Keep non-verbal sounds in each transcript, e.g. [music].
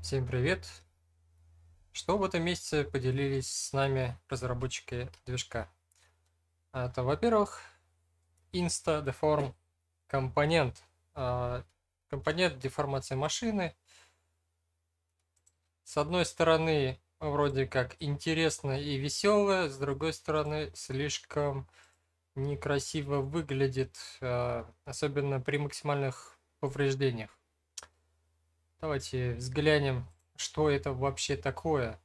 Всем привет! Что в этом месяце поделились с нами разработчики движка? Это, а, во-первых, Insta Deform компонент. А, компонент деформации машины. С одной стороны, вроде как интересно и веселое, с другой стороны, слишком некрасиво выглядит, а, особенно при максимальных повреждениях. Давайте взглянем, что это вообще такое.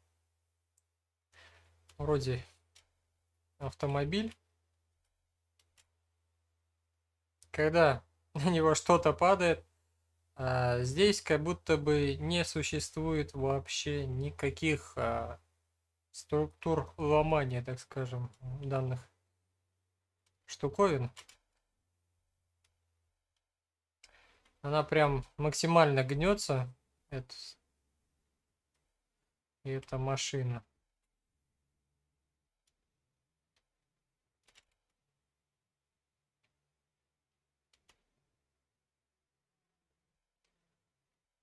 Вроде автомобиль. Когда [laughs] на него что-то падает, а здесь как будто бы не существует вообще никаких а, структур ломания, так скажем, данных штуковин. Она прям максимально гнется. Это... эта машина.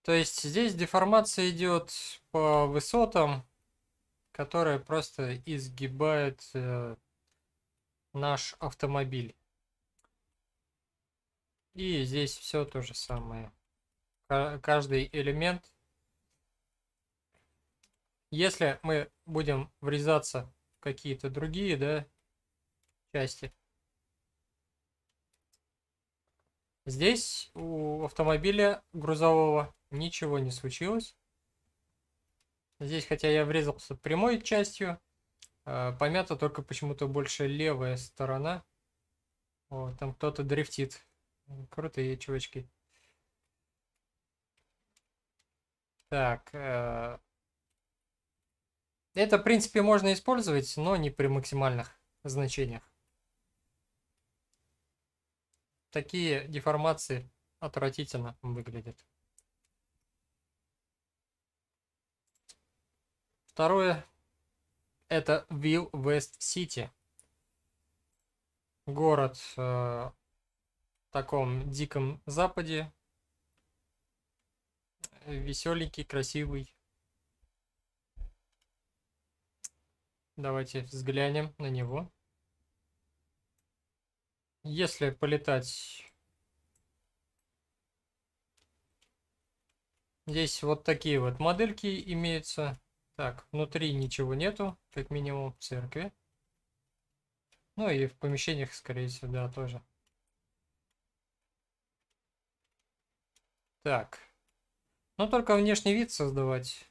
То есть здесь деформация идет по высотам, которая просто изгибает э, наш автомобиль. И здесь все то же самое. Каждый элемент. Если мы будем врезаться в какие-то другие, да, части. Здесь у автомобиля грузового ничего не случилось. Здесь, хотя я врезался прямой частью, а, помята только почему-то больше левая сторона. О, там кто-то дрифтит. Крутые чувачки. Так. Э, это, в принципе, можно использовать, но не при максимальных значениях. Такие деформации отвратительно выглядят. Второе – это Вилл Вест Сити. Город э, таком диком западе. Веселенький, красивый. Давайте взглянем на него. Если полетать... Здесь вот такие вот модельки имеются. Так, внутри ничего нету, как минимум в церкви. Ну и в помещениях, скорее всего, да, тоже. Так. Но ну, только внешний вид создавать.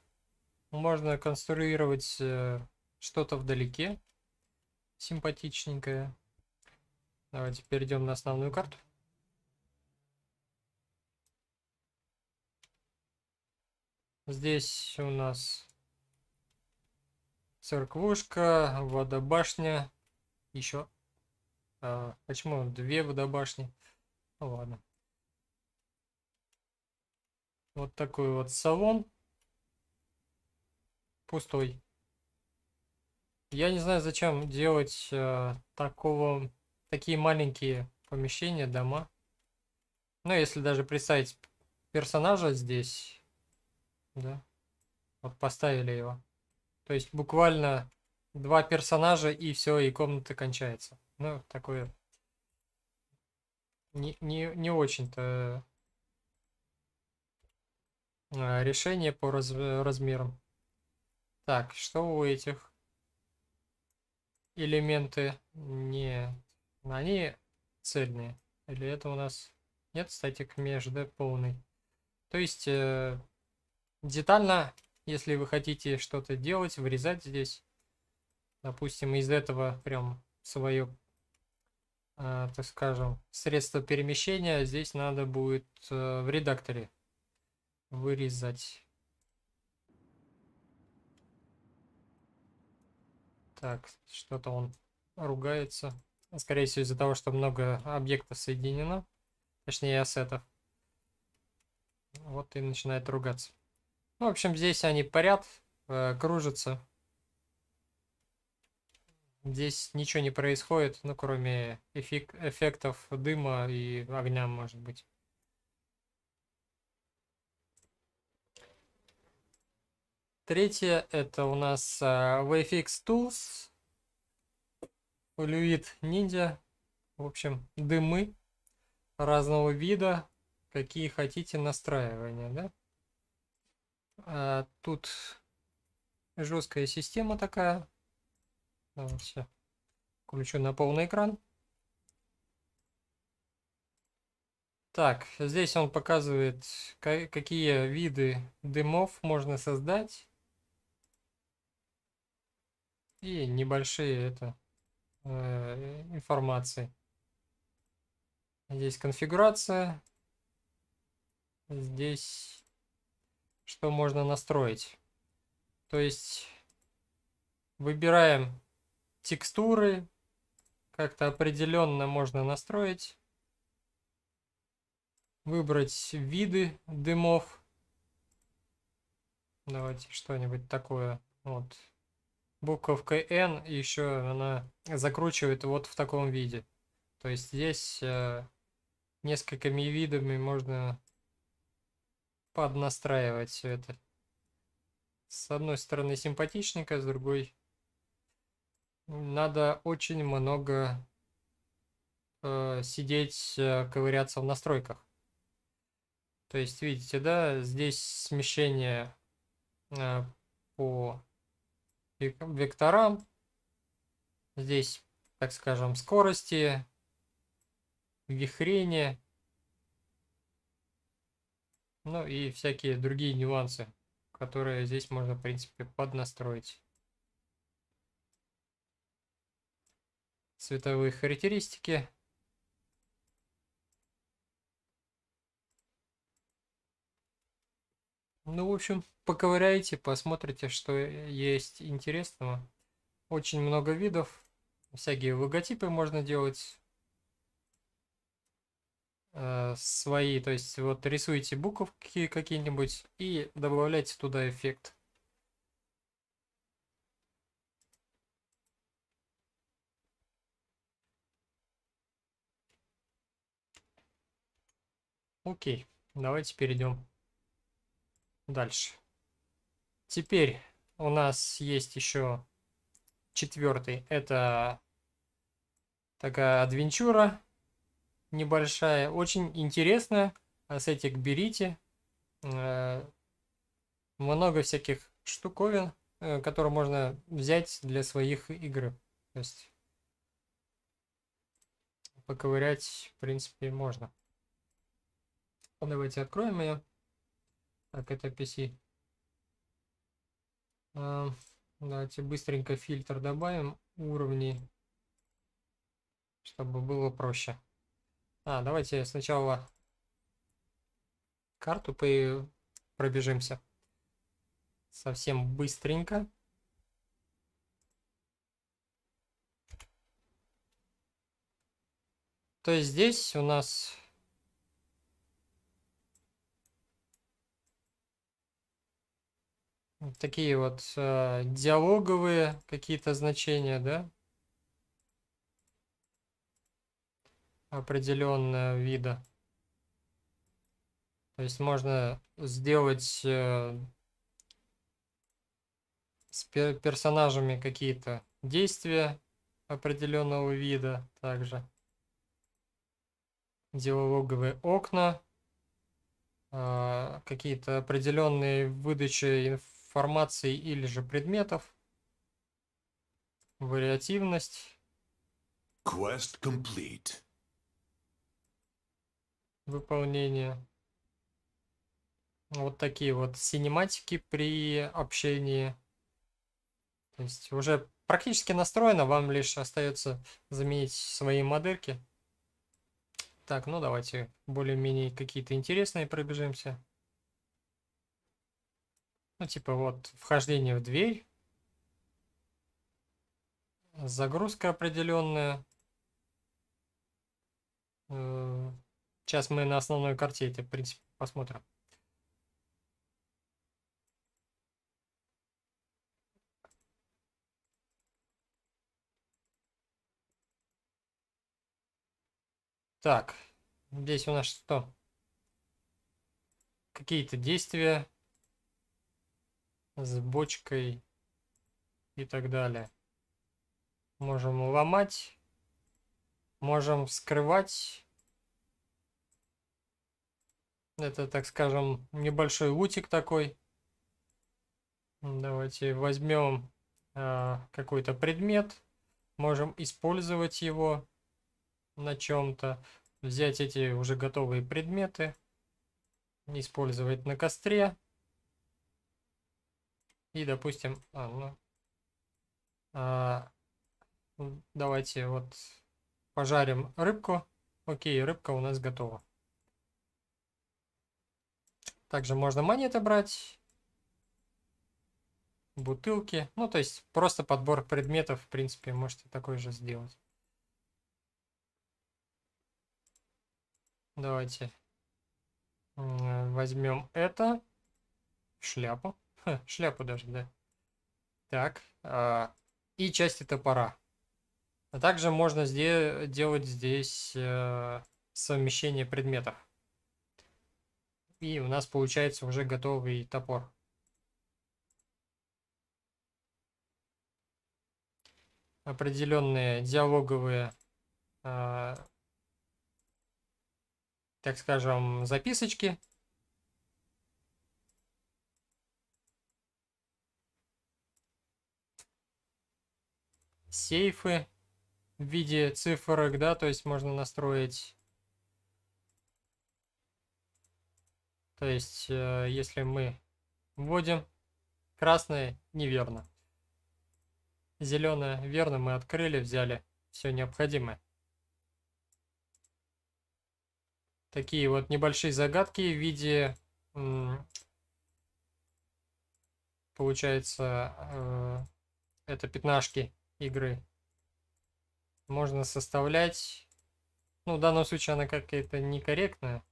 Можно конструировать э, что-то вдалеке. Симпатичненькое. Давайте перейдем на основную карту. Здесь у нас церквушка, водобашня. Еще. А, почему две водобашни? Ну, ладно. Вот такой вот салон. Пустой. Я не знаю, зачем делать э, такого, такие маленькие помещения, дома. Ну, если даже представить персонажа здесь, да, вот поставили его. То есть буквально два персонажа и все, и комната кончается. Ну, такое не, не, не очень-то Э, решение по раз э, размерам. Так, что у этих элементы не... Ну, они цельные. Или это у нас... Нет, статик между полный. То есть, э, детально, если вы хотите что-то делать, вырезать здесь, допустим, из этого прям свое, э, так скажем, средство перемещения, здесь надо будет э, в редакторе вырезать. Так, что-то он ругается. Скорее всего, из-за того, что много объектов соединено. Точнее, ассетов. Вот и начинает ругаться. Ну, в общем, здесь они парят, э, кружатся. Здесь ничего не происходит, ну, кроме эффектов дыма и огня, может быть. Третье это у нас э, VFX Tools, Fluid Ninja, в общем, дымы разного вида, какие хотите настраивания, да. А тут жесткая система такая. Вот, Включу на полный экран. Так, здесь он показывает, какие виды дымов можно создать и небольшие это э, информации. Здесь конфигурация. Здесь что можно настроить. То есть выбираем текстуры. Как-то определенно можно настроить. Выбрать виды дымов. Давайте что-нибудь такое. Вот буковка N еще она закручивает вот в таком виде. То есть здесь э, несколькими видами можно поднастраивать все это. С одной стороны симпатичненько, с другой надо очень много э, сидеть, э, ковыряться в настройках. То есть видите, да, здесь смещение э, по векторам. Здесь, так скажем, скорости, вихрение, ну и всякие другие нюансы, которые здесь можно, в принципе, поднастроить. Световые характеристики. Ну, в общем, поковыряйте, посмотрите, что есть интересного. Очень много видов. Всякие логотипы можно делать э, свои. То есть, вот рисуете буковки какие-нибудь и добавляйте туда эффект. Окей, давайте перейдем Дальше. Теперь у нас есть еще четвертый. Это такая адвенчура небольшая. Очень интересная. Ассетик берите. Э, много всяких штуковин, э, которые можно взять для своих игр. То есть поковырять, в принципе, можно. Давайте откроем ее. Так, это PC. А, давайте быстренько фильтр добавим уровней, чтобы было проще. А, давайте сначала карту пробежимся. Совсем быстренько. То есть здесь у нас такие вот э, диалоговые какие-то значения, да? определенного вида. То есть можно сделать э, с пер персонажами какие-то действия определенного вида также. Диалоговые окна, э, какие-то определенные выдачи информации формаций или же предметов. Вариативность. Quest complete. Выполнение. Вот такие вот синематики при общении. То есть уже практически настроено, вам лишь остается заменить свои модельки. Так, ну давайте более-менее какие-то интересные пробежимся. Ну, типа вот вхождение в дверь. Загрузка определенная. Э, сейчас мы на основной карте это, в принципе, посмотрим. Так, здесь у нас что? Какие-то действия с бочкой и так далее. Можем ломать, можем вскрывать. Это, так скажем, небольшой лутик такой. Давайте возьмем э, какой-то предмет. Можем использовать его на чем-то. Взять эти уже готовые предметы. Использовать на костре. И, допустим, а, ну, а, ну, давайте вот пожарим рыбку. Окей, рыбка у нас готова. Также можно монеты брать, бутылки. Ну, то есть просто подбор предметов, в принципе, можете такой же сделать. Давайте возьмем это, шляпу. Ха, шляпу даже, да. Так. А, и части топора. А также можно здесь, делать здесь э, совмещение предметов. И у нас получается уже готовый топор. Определенные диалоговые, э, так скажем, записочки сейфы в виде цифрок, да, то есть можно настроить. То есть, э, если мы вводим, красное неверно. Зеленое верно, мы открыли, взяли все необходимое. Такие вот небольшие загадки в виде, получается, э, это пятнашки игры. Можно составлять... Ну, в данном случае она какая-то некорректная.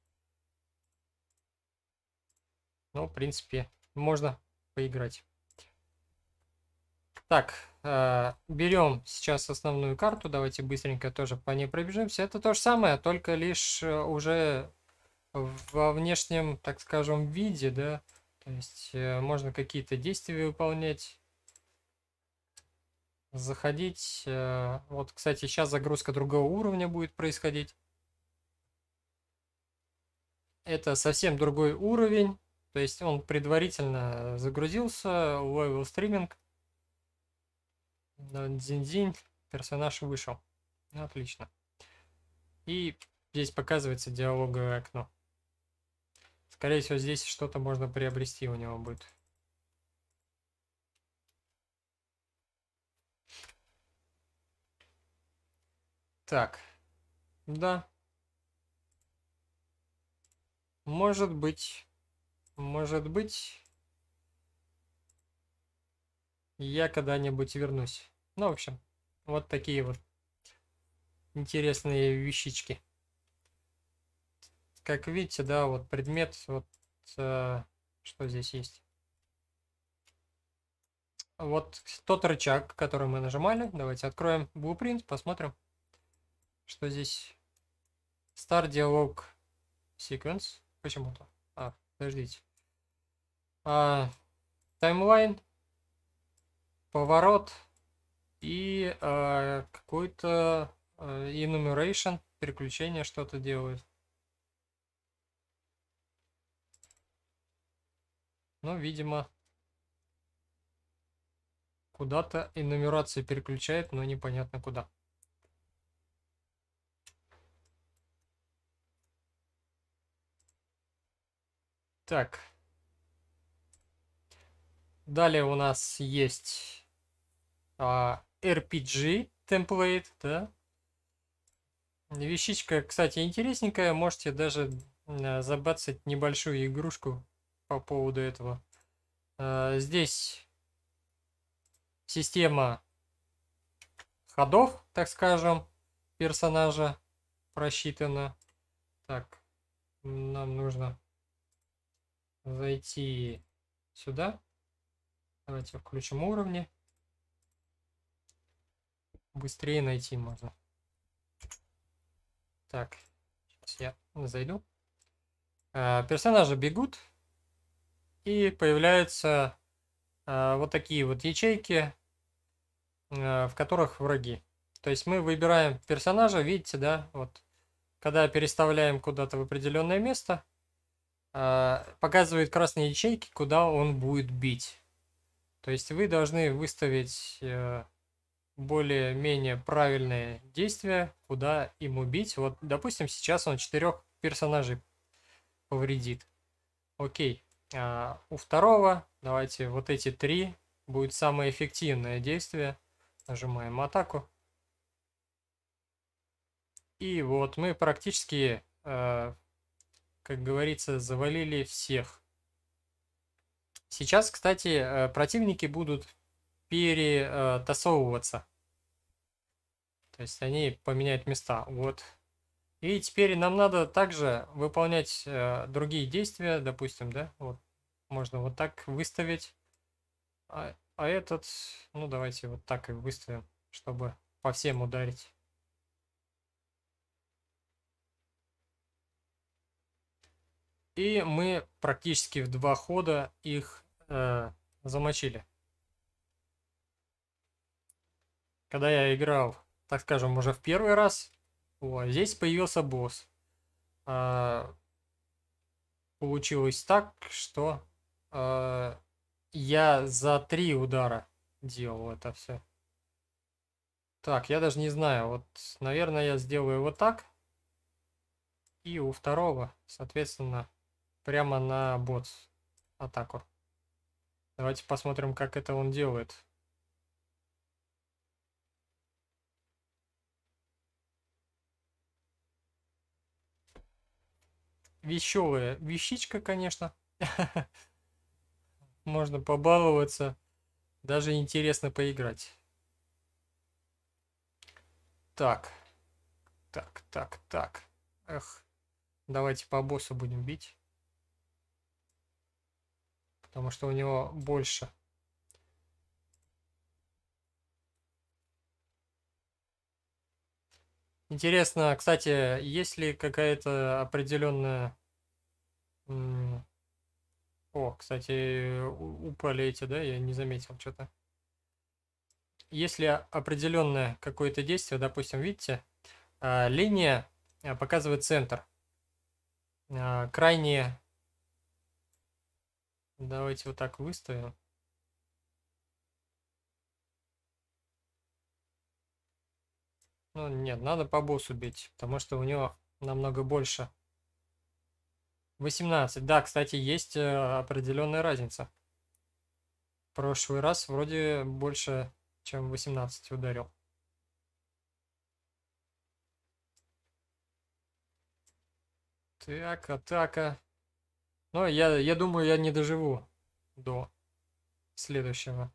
Но, в принципе, можно поиграть. Так, э, берем сейчас основную карту. Давайте быстренько тоже по ней пробежимся. Это то же самое, только лишь э, уже во внешнем, так скажем, виде, да. То есть э, можно какие-то действия выполнять заходить. Э, вот, кстати, сейчас загрузка другого уровня будет происходить. Это совсем другой уровень. То есть он предварительно загрузился, ловил стриминг. Дзинь-дзинь, персонаж вышел. Отлично. И здесь показывается диалоговое окно. Скорее всего, здесь что-то можно приобрести у него будет. Так. Да. Может быть. Может быть. Я когда-нибудь вернусь. Ну, в общем, вот такие вот интересные вещички. Как видите, да, вот предмет, вот э, что здесь есть. Вот тот рычаг, который мы нажимали. Давайте откроем blueprint, посмотрим. Что здесь? Start диалог sequence. Почему-то. А, подождите. А, таймлайн. Поворот. И а, какой-то а, enumeration. Переключение что-то делает. Ну, видимо, куда-то и переключает, но непонятно куда. Так. Далее у нас есть а, RPG темплейт, да. Вещичка, кстати, интересненькая. Можете даже а, забацать небольшую игрушку по поводу этого. А, здесь система ходов, так скажем, персонажа просчитана. Так, нам нужно зайти сюда. Давайте включим уровни. Быстрее найти можно. Так, сейчас я зайду. А, персонажи бегут. И появляются а, вот такие вот ячейки, а, в которых враги. То есть мы выбираем персонажа, видите, да, вот когда переставляем куда-то в определенное место, а, показывает красные ячейки, куда он будет бить. То есть вы должны выставить э, более-менее правильные действия, куда ему бить. Вот, допустим, сейчас он четырех персонажей повредит. Окей. А у второго, давайте, вот эти три будет самое эффективное действие. Нажимаем атаку. И вот мы практически э, как говорится, завалили всех. Сейчас, кстати, э, противники будут перетасовываться. То есть они поменяют места. Вот. И теперь нам надо также выполнять э, другие действия, допустим, да, вот можно вот так выставить, а, а этот, ну давайте вот так и выставим, чтобы по всем ударить. И мы практически в два хода их э, замочили. Когда я играл, так скажем, уже в первый раз, вот, здесь появился босс. Э, получилось так, что э, я за три удара делал это все. Так, я даже не знаю. Вот, наверное, я сделаю вот так. И у второго, соответственно, прямо на бот атаку. Давайте посмотрим, как это он делает. Веселая вещичка, конечно. [laughs] Можно побаловаться. Даже интересно поиграть. Так. Так, так, так. Эх. Давайте по боссу будем бить. Потому что у него больше. Интересно, кстати, есть ли какая-то определенная... О, кстати, упали эти, да? Я не заметил что-то. Есть ли определенное какое-то действие, допустим, видите, а, линия а, показывает центр. А, Крайние Давайте вот так выставим. Ну, нет, надо по боссу бить, потому что у него намного больше. 18. Да, кстати, есть э, определенная разница. В прошлый раз вроде больше, чем 18 ударил. Так, атака. Но ну, я, я думаю, я не доживу до следующего.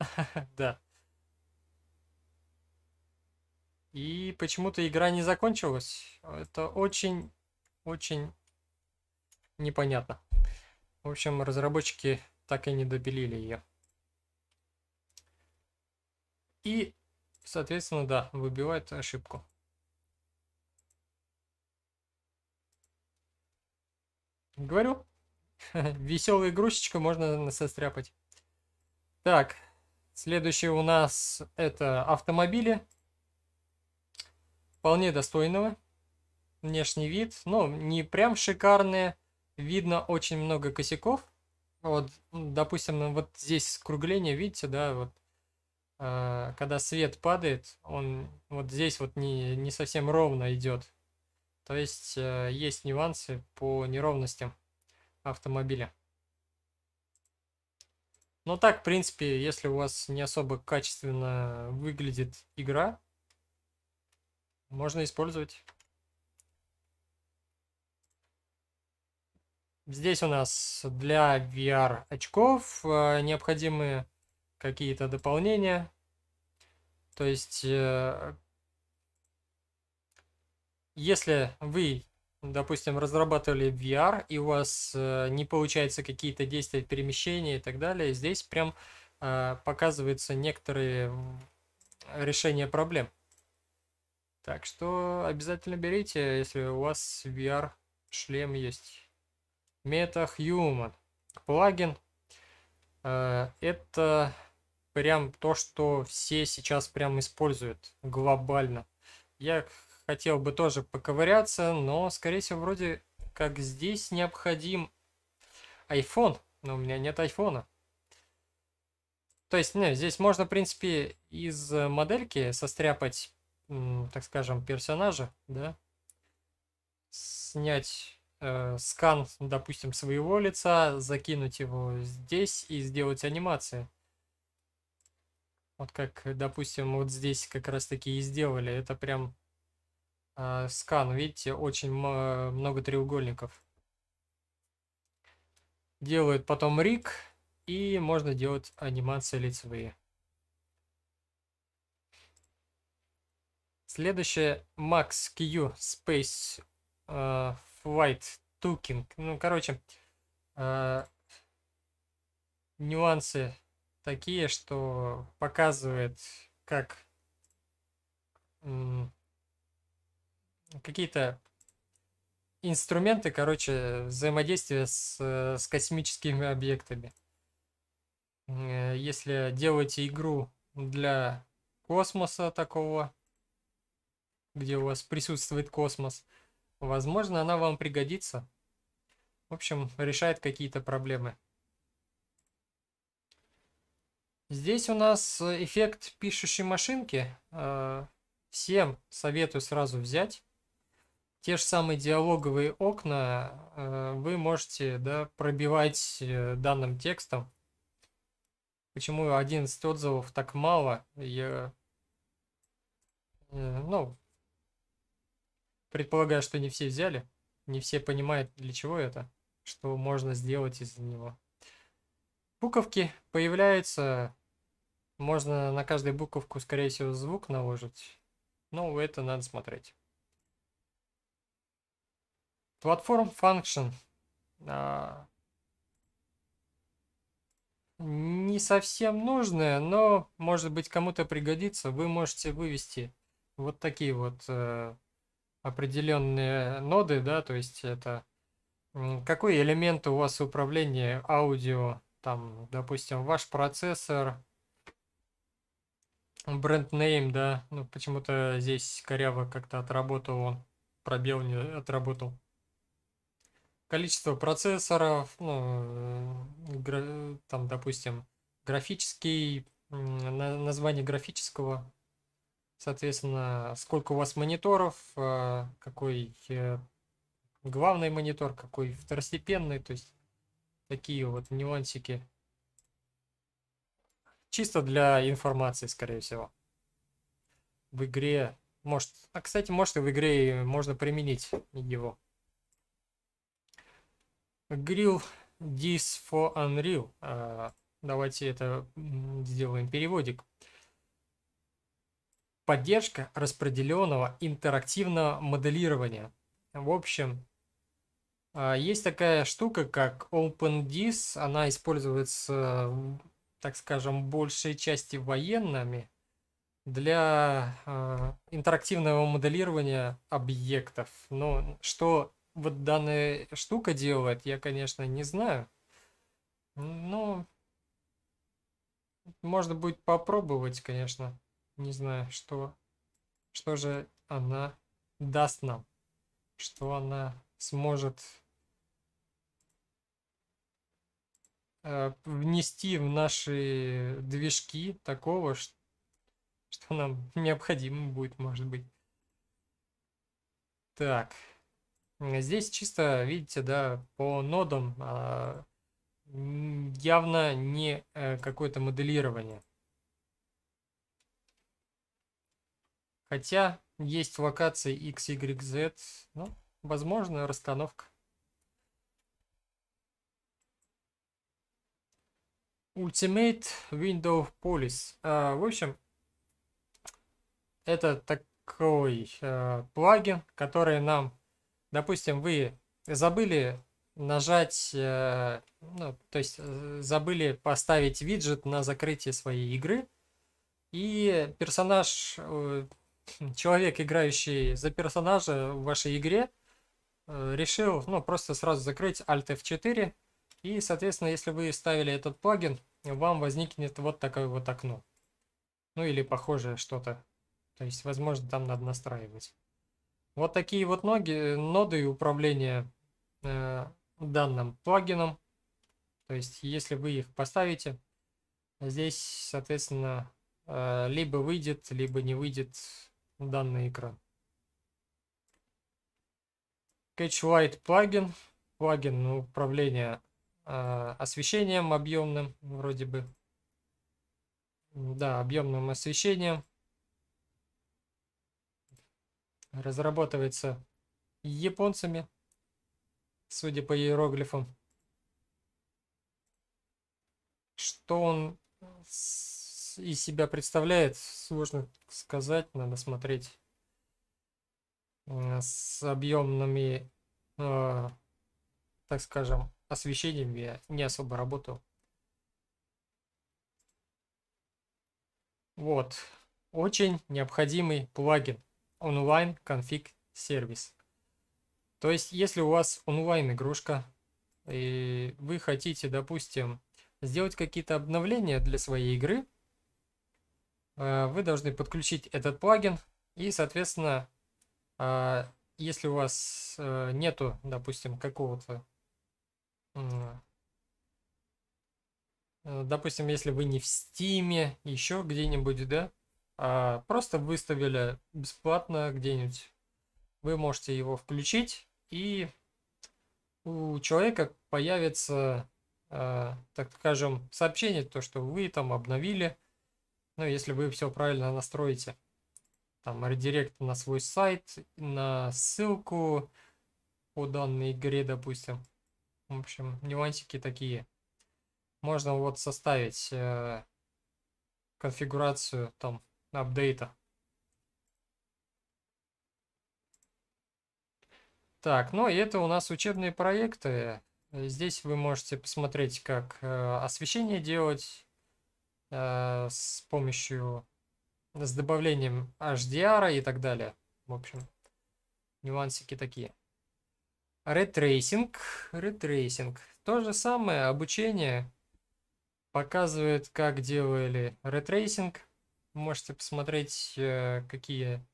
[laughs] Да. И почему-то игра не закончилась. Это очень, очень непонятно. В общем, разработчики так и не добелили ее. И, соответственно, да, выбивает ошибку. Говорю. [laughs] Веселая игрушечка, можно состряпать. Так, следующее у нас это автомобили. Вполне достойного. Внешний вид, но ну, не прям шикарные. Видно очень много косяков. Вот, допустим, вот здесь скругление, видите, да, вот э, когда свет падает, он вот здесь вот не, не совсем ровно идет. То есть э, есть нюансы по неровностям автомобиля. Но ну так, в принципе, если у вас не особо качественно выглядит игра, можно использовать. Здесь у нас для VR очков э, необходимы какие-то дополнения. То есть э, если вы, допустим, разрабатывали VR и у вас э, не получается какие-то действия перемещения и так далее, здесь прям э, показываются некоторые решения проблем. Так что обязательно берите, если у вас VR шлем есть. MetaHuman. Плагин. Э, это прям то, что все сейчас прям используют глобально. Я хотел бы тоже поковыряться, но, скорее всего, вроде как здесь необходим iPhone, но у меня нет iPhone. То есть, не, ну, здесь можно, в принципе, из э, модельки состряпать, так скажем, персонажа, да, снять э, скан, допустим, своего лица, закинуть его здесь и сделать анимации. Вот как, допустим, вот здесь как раз таки и сделали. Это прям э, скан. Видите, очень много треугольников. Делают потом рик, и можно делать анимации лицевые. Следующее Max Q Space э, Flight Tuking. Ну, короче, э, нюансы такие, что показывает, как какие-то инструменты, короче, взаимодействия с, э, с космическими объектами. Э, если делаете игру для космоса такого, где у вас присутствует космос, возможно, она вам пригодится. В общем, решает какие-то проблемы. Здесь у нас эффект пишущей машинки. Э, всем советую сразу взять те же самые диалоговые окна э, вы можете да, пробивать э, данным текстом. Почему 11 отзывов так мало? Я, э, ну, предполагаю, что не все взяли, не все понимают, для чего это, что можно сделать из него. Буковки появляются, можно на каждую буковку, скорее всего, звук наложить, но ну, это надо смотреть платформ Function. А, не совсем нужное, но может быть кому-то пригодится. Вы можете вывести вот такие вот э, определенные ноды, да, то есть это какой элемент у вас управления аудио, там, допустим, ваш процессор, бренд name, да, ну почему-то здесь коряво как-то отработал он, пробел не отработал количество процессоров, ну, там, допустим, графический, название графического, соответственно, сколько у вас мониторов, э, какой э, главный монитор, какой второстепенный, то есть такие вот нюансики. Чисто для информации, скорее всего. В игре, может, а, кстати, может и в игре можно применить его. Grill this for Unreal. А, давайте это сделаем переводик. Поддержка распределенного интерактивного моделирования. В общем, а, есть такая штука, как OpenDIS. Она используется, так скажем, большей части военными для а, интерактивного моделирования объектов. Но что вот данная штука делает, я, конечно, не знаю. Но ну, можно будет попробовать, конечно. Не знаю, что, что же она даст нам. Что она сможет э, внести в наши движки такого, что, что нам необходимо будет, может быть. Так. Здесь чисто, видите, да, по нодам а, явно не э, какое-то моделирование. Хотя есть локации X, Y, Z, ну, возможно, расстановка. Ultimate Window Police. А, в общем, это такой а, плагин, который нам допустим, вы забыли нажать, э, ну, то есть э, забыли поставить виджет на закрытие своей игры, и персонаж, э, [laughs] человек, играющий за персонажа в вашей игре, решил, ну, просто сразу закрыть Alt F4, и, соответственно, если вы ставили этот плагин, вам возникнет вот такое вот окно. Ну, или похожее что-то. То есть, возможно, там надо настраивать. Вот такие вот ноги, ноды управления э, данным плагином. То есть, если вы их поставите, здесь, соответственно, э, либо выйдет, либо не выйдет данный экран. CatchLight плагин. Плагин управления э, освещением объемным, вроде бы. Да, объемным освещением разрабатывается японцами, судя по иероглифам. Что он из себя представляет, сложно сказать, надо смотреть э, с объемными, э, так скажем, освещениями. я не особо работал. Вот, очень необходимый плагин онлайн конфиг сервис. То есть, если у вас онлайн игрушка, и вы хотите, допустим, сделать какие-то обновления для своей игры, э, вы должны подключить этот плагин и, соответственно, э, если у вас э, нету, допустим, какого-то, допустим, если вы не в Стиме, еще где-нибудь, да, а просто выставили бесплатно где-нибудь. Вы можете его включить, и у человека появится, э, так скажем, сообщение, то, что вы там обновили, ну, если вы все правильно настроите. Там редирект на свой сайт, на ссылку по данной игре, допустим. В общем, нюансики такие. Можно вот составить э, конфигурацию там апдейта. Так, ну и это у нас учебные проекты. Здесь вы можете посмотреть, как э, освещение делать э, с помощью, с добавлением HDR и так далее. В общем, нюансики такие. Ретрейсинг. Ретрейсинг. То же самое обучение показывает, как делали ретрейсинг. Можете посмотреть, э, какие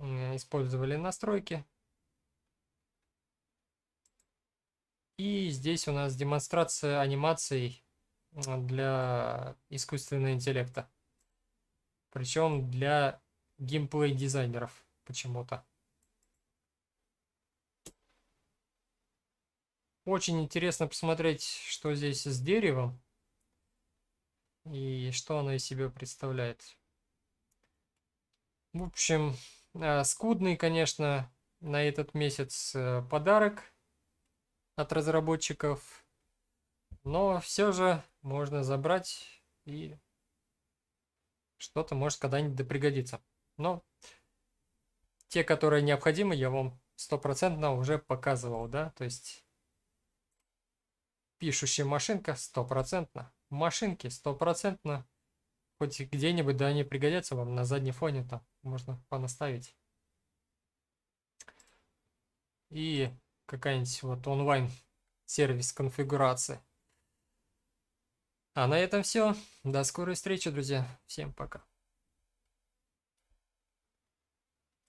использовали настройки. И здесь у нас демонстрация анимаций э, для искусственного интеллекта. Причем для геймплей дизайнеров почему-то. Очень интересно посмотреть, что здесь с деревом и что она из себя представляет. В общем, э, скудный, конечно, на этот месяц э, подарок от разработчиков. Но все же можно забрать и что-то может когда-нибудь да Но те, которые необходимы, я вам стопроцентно уже показывал, да, то есть пишущая машинка стопроцентно машинки стопроцентно хоть где-нибудь, да они пригодятся вам на заднем фоне там, можно понаставить. И какая-нибудь вот онлайн сервис конфигурации. А на этом все. До скорой встречи, друзья. Всем пока.